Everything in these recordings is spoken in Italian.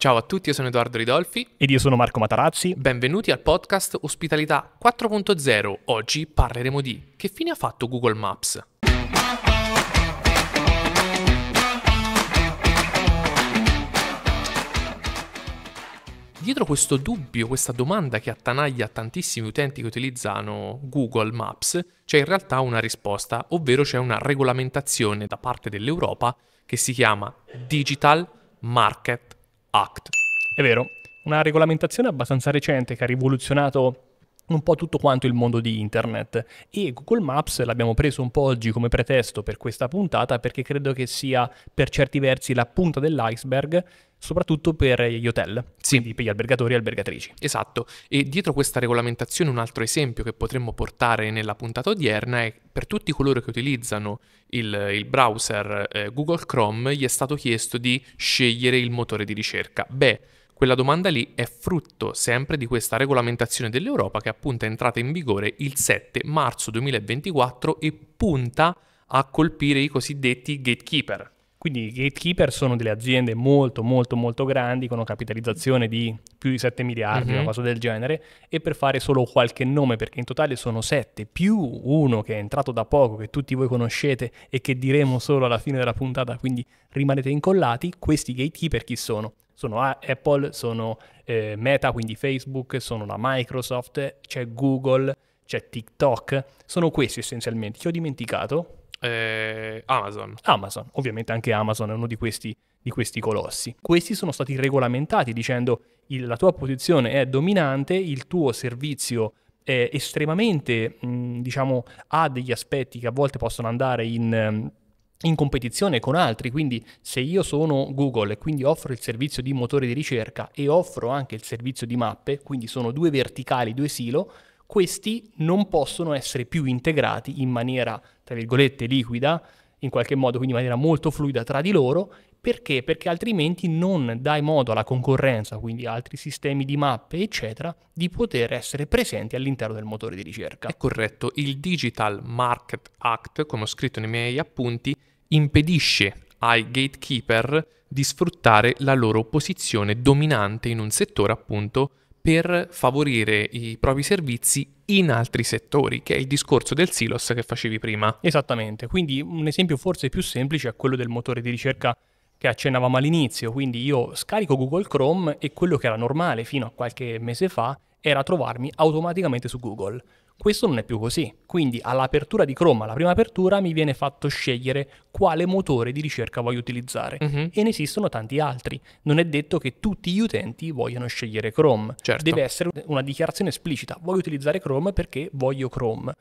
Ciao a tutti, io sono Edoardo Ridolfi. Ed io sono Marco Matarazzi. Benvenuti al podcast Ospitalità 4.0. Oggi parleremo di che fine ha fatto Google Maps. Dietro questo dubbio, questa domanda che attanaglia tantissimi utenti che utilizzano Google Maps, c'è in realtà una risposta, ovvero c'è una regolamentazione da parte dell'Europa che si chiama Digital Market Act. È vero, una regolamentazione abbastanza recente che ha rivoluzionato un po' tutto quanto il mondo di internet e Google Maps l'abbiamo preso un po' oggi come pretesto per questa puntata perché credo che sia per certi versi la punta dell'iceberg soprattutto per gli hotel, sì. per gli albergatori e albergatrici. Esatto, e dietro questa regolamentazione un altro esempio che potremmo portare nella puntata odierna è per tutti coloro che utilizzano il, il browser eh, Google Chrome gli è stato chiesto di scegliere il motore di ricerca. Beh, quella domanda lì è frutto sempre di questa regolamentazione dell'Europa che appunto è entrata in vigore il 7 marzo 2024 e punta a colpire i cosiddetti gatekeeper, quindi i gatekeeper sono delle aziende molto molto molto grandi con una capitalizzazione di più di 7 miliardi, mm-hmm. una cosa del genere, e per fare solo qualche nome, perché in totale sono 7, più uno che è entrato da poco, che tutti voi conoscete e che diremo solo alla fine della puntata, quindi rimanete incollati, questi gatekeeper chi sono? sono Apple, sono eh, Meta, quindi Facebook, sono la Microsoft, c'è Google, c'è TikTok, sono questi essenzialmente. Chi ho dimenticato? Eh, Amazon. Amazon, ovviamente anche Amazon è uno di questi, di questi colossi. Questi sono stati regolamentati dicendo il, la tua posizione è dominante, il tuo servizio è estremamente, mh, diciamo, ha degli aspetti che a volte possono andare in... Mh, in competizione con altri, quindi se io sono Google e quindi offro il servizio di motore di ricerca e offro anche il servizio di mappe, quindi sono due verticali, due silo, questi non possono essere più integrati in maniera, tra virgolette, liquida, in qualche modo, quindi in maniera molto fluida tra di loro, perché? Perché altrimenti non dai modo alla concorrenza, quindi altri sistemi di mappe, eccetera, di poter essere presenti all'interno del motore di ricerca. È corretto, il Digital Market Act, come ho scritto nei miei appunti, impedisce ai gatekeeper di sfruttare la loro posizione dominante in un settore appunto per favorire i propri servizi in altri settori, che è il discorso del silos che facevi prima. Esattamente, quindi un esempio forse più semplice è quello del motore di ricerca che accennavamo all'inizio, quindi io scarico Google Chrome e quello che era normale fino a qualche mese fa era trovarmi automaticamente su Google. Questo non è più così, quindi all'apertura di Chrome, alla prima apertura, mi viene fatto scegliere quale motore di ricerca voglio utilizzare uh-huh. e ne esistono tanti altri. Non è detto che tutti gli utenti vogliano scegliere Chrome, certo. deve essere una dichiarazione esplicita, voglio utilizzare Chrome perché voglio Chrome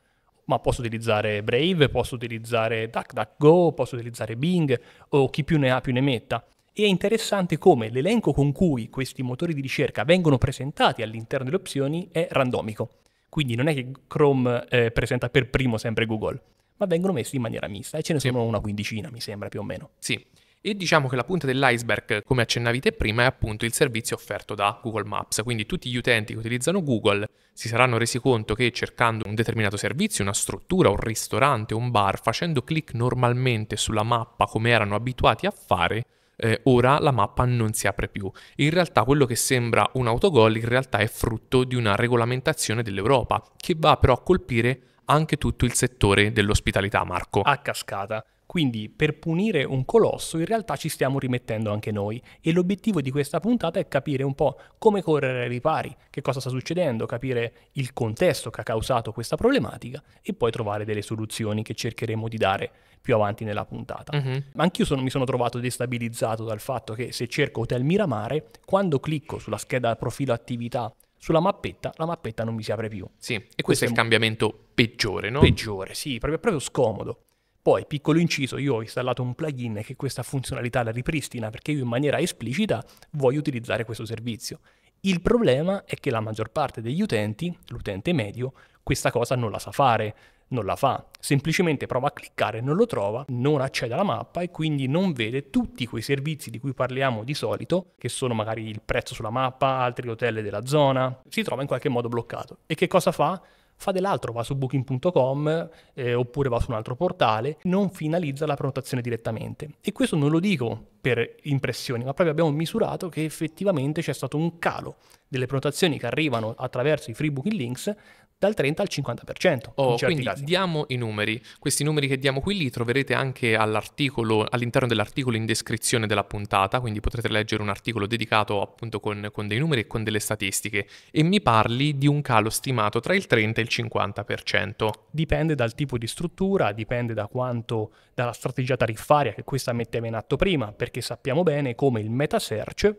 ma posso utilizzare Brave, posso utilizzare DuckDuckGo, posso utilizzare Bing o chi più ne ha più ne metta e è interessante come l'elenco con cui questi motori di ricerca vengono presentati all'interno delle opzioni è randomico. Quindi non è che Chrome eh, presenta per primo sempre Google, ma vengono messi in maniera mista e ce ne sì. sono una quindicina, mi sembra più o meno. Sì. E diciamo che la punta dell'iceberg, come accennavi te prima, è appunto il servizio offerto da Google Maps. Quindi tutti gli utenti che utilizzano Google si saranno resi conto che cercando un determinato servizio, una struttura, un ristorante, un bar, facendo clic normalmente sulla mappa come erano abituati a fare, eh, ora la mappa non si apre più. In realtà quello che sembra un autogol in realtà è frutto di una regolamentazione dell'Europa, che va però a colpire anche tutto il settore dell'ospitalità, Marco. A cascata. Quindi per punire un colosso in realtà ci stiamo rimettendo anche noi e l'obiettivo di questa puntata è capire un po' come correre ai ripari, che cosa sta succedendo, capire il contesto che ha causato questa problematica e poi trovare delle soluzioni che cercheremo di dare più avanti nella puntata. Ma mhm. uh anch'io sono, mi sono trovato destabilizzato dal fatto che se cerco Hotel Miramare, quando clicco sulla scheda profilo attività sulla mappetta, la mappetta non mi si apre più. Sì, e questo, questo è il m- cambiamento peggiore, no? Peggiore, sì, proprio, proprio scomodo. Poi, piccolo inciso, io ho installato un plugin che questa funzionalità la ripristina perché io in maniera esplicita voglio utilizzare questo servizio. Il problema è che la maggior parte degli utenti, l'utente medio, questa cosa non la sa fare, non la fa. Semplicemente prova a cliccare, non lo trova, non accede alla mappa e quindi non vede tutti quei servizi di cui parliamo di solito, che sono magari il prezzo sulla mappa, altri hotel della zona, si trova in qualche modo bloccato. E che cosa fa? fa dell'altro, va su booking.com eh, oppure va su un altro portale, non finalizza la prenotazione direttamente. E questo non lo dico per impressioni, ma proprio abbiamo misurato che effettivamente c'è stato un calo delle prenotazioni che arrivano attraverso i free booking links dal 30 al 50%. Oh, quindi casi. diamo i numeri. Questi numeri che diamo qui li troverete anche all'articolo, all'interno dell'articolo in descrizione della puntata, quindi potrete leggere un articolo dedicato appunto con, con dei numeri e con delle statistiche. E mi parli di un calo stimato tra il 30 e il 50%. Dipende dal tipo di struttura, dipende da quanto, dalla strategia tariffaria che questa metteva in atto prima, perché sappiamo bene come il meta search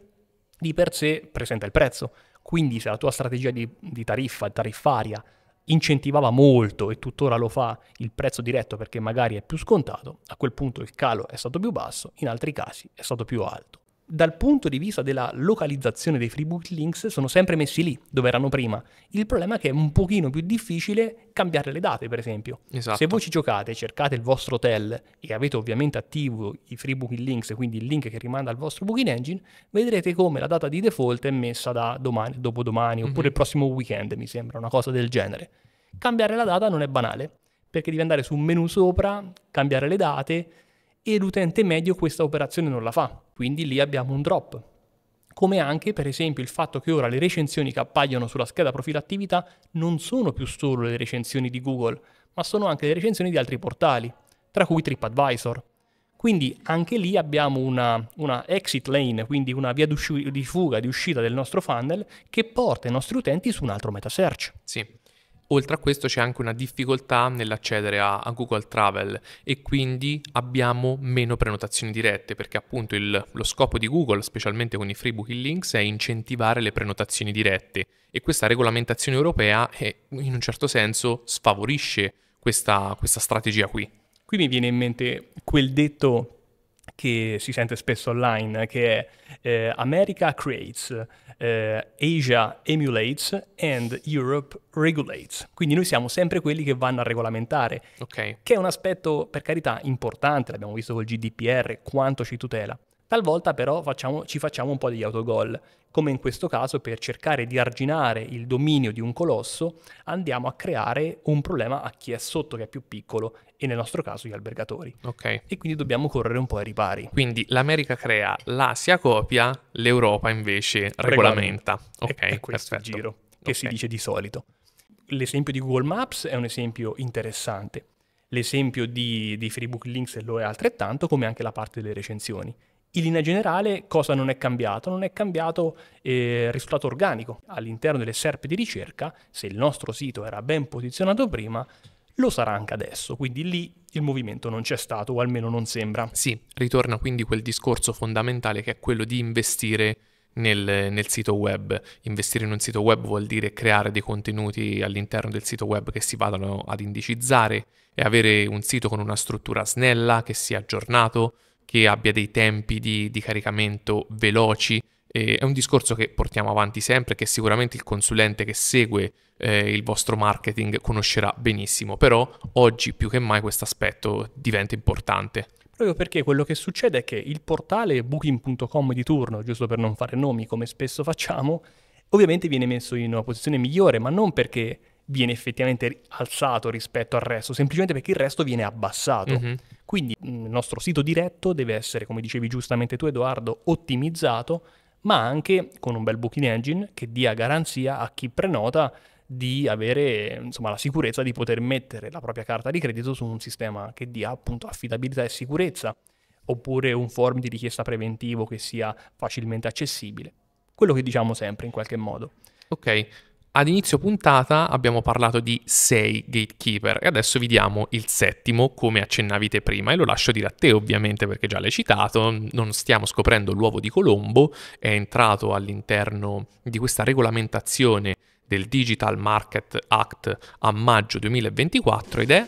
di per sé presenta il prezzo. Quindi se la tua strategia di, di tariffa, tariffaria, incentivava molto e tuttora lo fa il prezzo diretto perché magari è più scontato, a quel punto il calo è stato più basso, in altri casi è stato più alto dal punto di vista della localizzazione dei freeboot links sono sempre messi lì dove erano prima. Il problema è che è un pochino più difficile cambiare le date, per esempio. Esatto. Se voi ci giocate, cercate il vostro hotel e avete ovviamente attivo i free booking links, quindi il link che rimanda al vostro booking engine, vedrete come la data di default è messa da domani, dopodomani, mm-hmm. oppure il mhm. prossimo weekend, mi sembra, una cosa del genere. Cambiare la data non è banale, perché devi andare su un menu sopra, cambiare le date, e l'utente medio questa operazione non la fa, quindi lì abbiamo un drop. Come anche per esempio il fatto che ora le recensioni che appaiono sulla scheda profilo attività non sono più solo le recensioni di Google, ma sono anche le recensioni di altri portali, tra cui TripAdvisor. Quindi anche lì abbiamo una, una exit lane, quindi una via di fuga, di uscita del nostro funnel che porta i nostri utenti su un altro meta search. Sì, Oltre a questo c'è anche una difficoltà nell'accedere a, a Google Travel e quindi abbiamo meno prenotazioni dirette perché appunto il, lo scopo di Google, specialmente con i free booking links, è incentivare le prenotazioni dirette e questa regolamentazione europea è, eh, in un certo senso sfavorisce questa, questa strategia qui. Qui mi viene in mente quel detto che si sente spesso online, che è eh, America creates, eh, Asia emulates and Europe regulates. Quindi noi siamo sempre quelli che vanno a regolamentare, okay. che è un aspetto per carità importante, l'abbiamo visto col GDPR, quanto ci tutela, Talvolta però facciamo, ci facciamo un po' degli autogol, come in questo caso per cercare di arginare il dominio di un colosso andiamo a creare un problema a chi è sotto, che è più piccolo, e nel nostro caso gli albergatori. Okay. E quindi dobbiamo correre un po' ai ripari. Quindi l'America crea, l'Asia copia, l'Europa invece regolamenta. regolamenta. Ok, è, è questo perfetto. giro che okay. si dice di solito. L'esempio di Google Maps è un esempio interessante. L'esempio di, di Facebook Links lo è altrettanto, come anche la parte delle recensioni. In linea generale cosa non è cambiato? Non è cambiato eh, il eh, risultato organico. All'interno delle SERP di ricerca, se il nostro sito era ben posizionato prima, lo sarà anche adesso, quindi lì il movimento non c'è stato, o almeno non sembra. Sì, ritorna quindi quel discorso fondamentale che è quello di investire nel, nel, sito web. Investire in un sito web vuol dire creare dei contenuti all'interno del sito web che si vadano ad indicizzare e avere un sito con una struttura snella, che sia aggiornato, che abbia dei tempi di, di caricamento veloci. E è un discorso che portiamo avanti sempre, che sicuramente il consulente che segue eh, il vostro marketing conoscerà benissimo, però oggi più che mai questo aspetto diventa importante. Proprio perché quello che succede è che il portale booking.com di turno, giusto per non fare nomi come spesso facciamo, ovviamente viene messo in una posizione migliore, ma non perché viene effettivamente alzato rispetto al resto, semplicemente perché il resto viene abbassato. Mm-hmm. Quindi mm, il nostro sito diretto deve essere, come dicevi giustamente tu Edoardo, ottimizzato, ma anche con un bel booking engine che dia garanzia a chi prenota di avere insomma, la sicurezza di poter mettere la propria carta di credito su un sistema che dia appunto affidabilità e sicurezza, oppure un form di richiesta preventivo che sia facilmente accessibile. Quello che diciamo sempre in qualche modo. Ok, ad inizio puntata abbiamo parlato di 6 gatekeeper e adesso vi diamo il settimo come accennavi te prima e lo lascio dire a te ovviamente perché già l'hai citato, non stiamo scoprendo l'uovo di Colombo, è entrato all'interno di questa regolamentazione del Digital Market Act a maggio 2024 ed è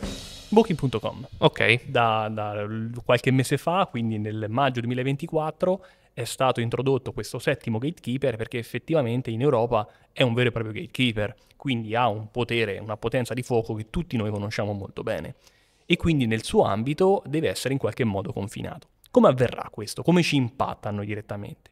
booking.com. Ok. Da, da qualche mese fa, quindi nel maggio 2024 è stato introdotto questo settimo gatekeeper perché effettivamente in Europa è un vero e proprio gatekeeper, quindi ha un potere, una potenza di fuoco che tutti noi conosciamo molto bene e quindi nel suo ambito deve essere in qualche modo confinato. Come avverrà questo? Come ci impattano direttamente?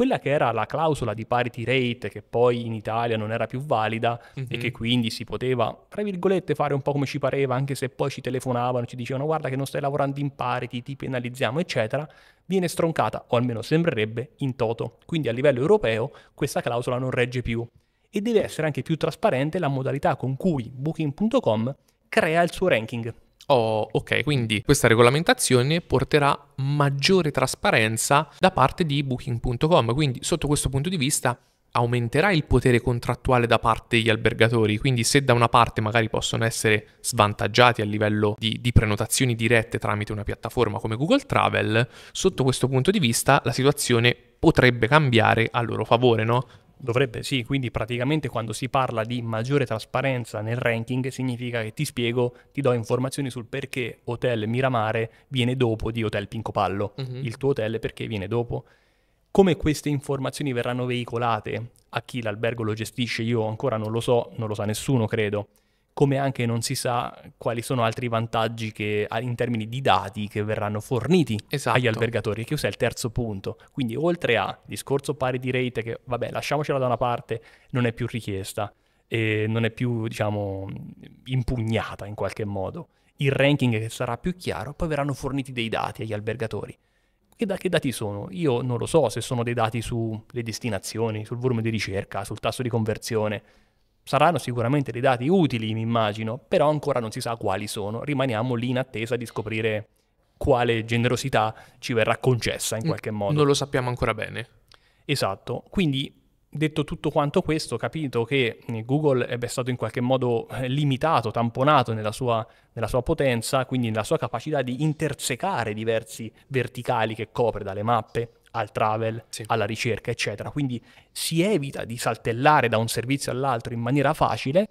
quella che era la clausola di parity rate che poi in Italia non era più valida mm-hmm. e che mhm. quindi si poteva, tra virgolette, fare un po' come ci pareva, anche se poi ci telefonavano, ci dicevano guarda che non stai lavorando in parity, ti penalizziamo, eccetera, viene stroncata, o almeno sembrerebbe, in toto. Quindi a livello europeo questa clausola non regge più. E deve essere anche più trasparente la modalità con cui Booking.com crea il suo ranking, Oh, ok, quindi questa regolamentazione porterà maggiore trasparenza da parte di booking.com, quindi sotto questo punto di vista aumenterà il potere contrattuale da parte degli albergatori, quindi se da una parte magari possono essere svantaggiati a livello di, di, prenotazioni dirette tramite una piattaforma come Google Travel, sotto questo punto di vista la situazione potrebbe cambiare a loro favore, no? Dovrebbe sì, quindi praticamente quando si parla di maggiore trasparenza nel ranking significa che ti spiego, ti do informazioni sul perché Hotel Miramare viene dopo di Hotel Pincopallo, mm-hmm. il tuo hotel perché viene dopo. Come queste informazioni verranno veicolate a chi l'albergo lo gestisce, io ancora non lo so, non lo sa nessuno credo come anche non si sa quali sono altri vantaggi che, in termini di dati che verranno forniti esatto. agli albergatori, che questo è il terzo punto. Quindi oltre a discorso pari di rate, che vabbè lasciamocela da una parte, non è più richiesta, e non è più diciamo impugnata in qualche modo, il ranking che sarà più chiaro, poi verranno forniti dei dati agli albergatori. Che, da, che, dati sono? Io non lo so se sono dei dati sulle destinazioni, sul volume di ricerca, sul tasso di conversione. Saranno sicuramente dei dati utili, mi immagino, però ancora non si sa quali sono. Rimaniamo lì in attesa di scoprire quale generosità ci verrà concessa in qualche modo. Non lo sappiamo ancora bene. Esatto, quindi detto tutto quanto questo, capito che eh, Google è stato in qualche modo eh, limitato, tamponato nella sua, nella sua, potenza, quindi nella sua capacità di intersecare diversi verticali che copre dalle mappe al travel, sì. alla ricerca, eccetera. Quindi si evita di saltellare da un servizio all'altro in maniera facile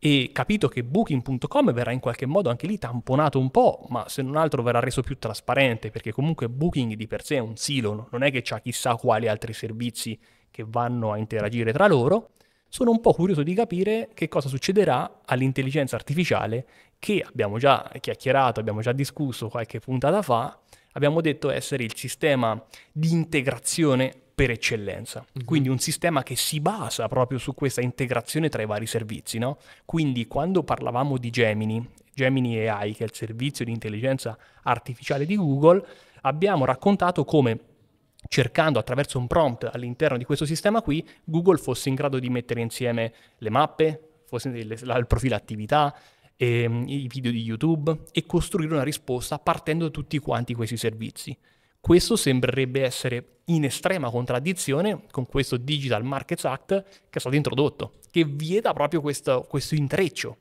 e capito che booking.com verrà in qualche modo anche lì tamponato un po', ma se non altro verrà reso più trasparente, perché comunque booking di per sé è un silo, non è che c'ha chissà quali altri servizi che vanno a interagire tra loro. Sono un po' curioso di capire che cosa succederà all'intelligenza artificiale che abbiamo già chiacchierato, abbiamo già discusso qualche puntata fa, abbiamo detto essere il sistema di integrazione per eccellenza. Mm-hmm. Quindi un sistema che si basa proprio su questa integrazione tra i vari servizi, no? Quindi quando parlavamo di Gemini, Gemini AI, che è il servizio di intelligenza artificiale di Google, abbiamo raccontato come cercando attraverso un prompt all'interno di questo sistema qui, Google fosse in grado di mettere insieme le mappe, fosse il profilo attività, ehm, i video di YouTube e costruire una risposta partendo da tutti quanti questi servizi. Questo sembrerebbe essere in estrema contraddizione con questo Digital Markets Act che è stato introdotto, che vieta proprio questo, questo intreccio,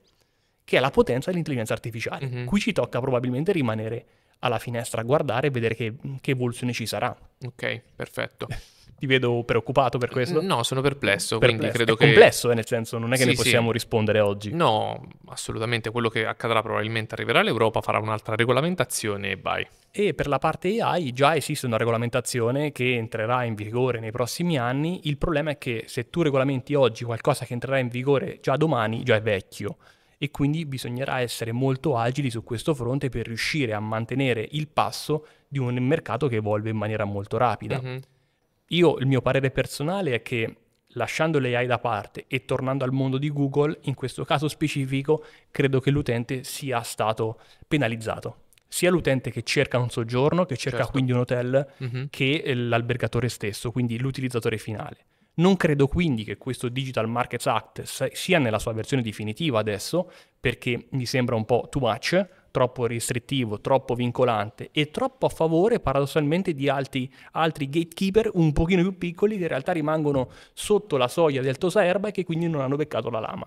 che è la potenza dell'intelligenza artificiale. Mm-hmm. Qui ci tocca probabilmente rimanere alla finestra a guardare e vedere che, che evoluzione ci sarà. Ok, perfetto. Ti vedo preoccupato per questo? No, sono perplesso, perplesso. quindi credo è che... complesso, eh, nel senso, non è che sì, ne possiamo sì. rispondere oggi. No, assolutamente, quello che accadrà probabilmente arriverà l'Europa, farà un'altra regolamentazione e vai. E per la parte AI già esiste una regolamentazione che entrerà in vigore nei prossimi anni, il problema è che se tu regolamenti oggi qualcosa che entrerà in vigore già domani, già è vecchio e quindi bisognerà essere molto agili su questo fronte per riuscire a mantenere il passo di un mercato che evolve in maniera molto rapida. Mm-hmm. Io, il mio parere personale è che lasciando le AI da parte e tornando al mondo di Google, in questo caso specifico, credo che l'utente sia stato penalizzato. Sia l'utente che cerca un soggiorno, che cerca certo. quindi un hotel, mm-hmm. che eh, l'albergatore stesso, quindi l'utilizzatore finale. Non credo quindi che questo Digital Markets Act sia nella sua versione definitiva adesso, perché mi sembra un po' too much, troppo restrittivo, troppo vincolante e troppo a favore paradossalmente di altri, altri gatekeeper un pochino più piccoli che in realtà rimangono sotto la soglia del Tosa Erba e che quindi non hanno beccato la lama.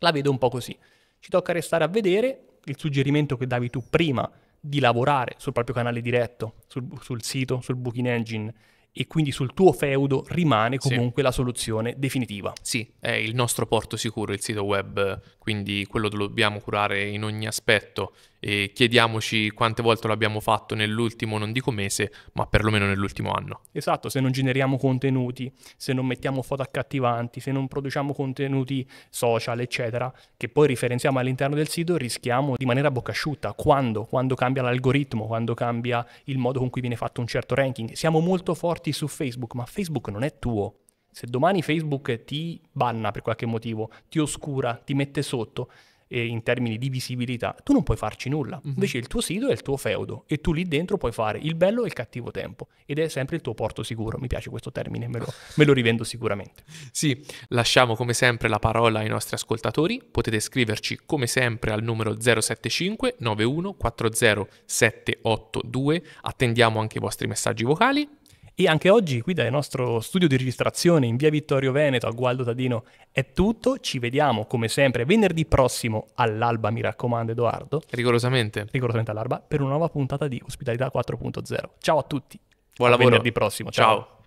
La vedo un po' così. Ci tocca restare a vedere il suggerimento che davi tu prima di lavorare sul proprio canale diretto, sul, sul sito, sul Booking Engine e quindi sul tuo feudo rimane comunque sì. la soluzione definitiva. Sì, è il nostro porto sicuro, il sito web, quindi quello dobbiamo curare in ogni aspetto e chiediamoci quante volte l'abbiamo fatto nell'ultimo, non dico mese, ma perlomeno nell'ultimo anno. Esatto, se non generiamo contenuti, se non mettiamo foto accattivanti, se non produciamo contenuti social, eccetera, che poi referenziamo all'interno del sito, rischiamo di maniera bocca asciutta. Quando? Quando cambia l'algoritmo, quando cambia il modo con cui viene fatto un certo ranking. Siamo molto forti su Facebook, ma Facebook non è tuo. Se domani Facebook ti banna per qualche motivo, ti oscura, ti mette sotto, eh, in termini di visibilità, tu non puoi farci nulla. Mm-hmm. Invece il tuo sito è il tuo feudo e tu lì dentro puoi fare il bello e il cattivo tempo ed è sempre il tuo porto sicuro. Mi piace questo termine, me lo, me lo rivendo sicuramente. Sì, lasciamo come sempre la parola ai nostri ascoltatori. Potete scriverci come sempre al numero 075 91 40 782. Attendiamo anche i vostri messaggi vocali. E anche oggi qui dal nostro studio di registrazione in via Vittorio Veneto a Gualdo Tadino è tutto, ci vediamo come sempre venerdì prossimo all'alba, mi raccomando Edoardo. Rigorosamente. Rigorosamente all'alba per una nuova puntata di Ospitalità 4.0. Ciao a tutti. Buon a lavoro. Venerdì prossimo. Ciao. Ciao.